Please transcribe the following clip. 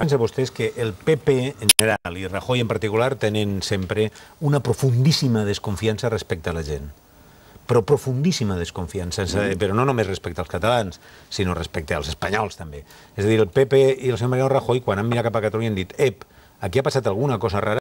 Pensa vostès que el PP en general i Rajoy en particular tenen sempre una profundíssima desconfiança respecte a la gent però profundíssima desconfiança, però no només respecte als catalans, sinó respecte als espanyols també. És a dir, el PP i el senyor Mariano Rajoy, quan han mirat cap a Catalunya, han dit «Ep, aquí ha passat alguna cosa rara,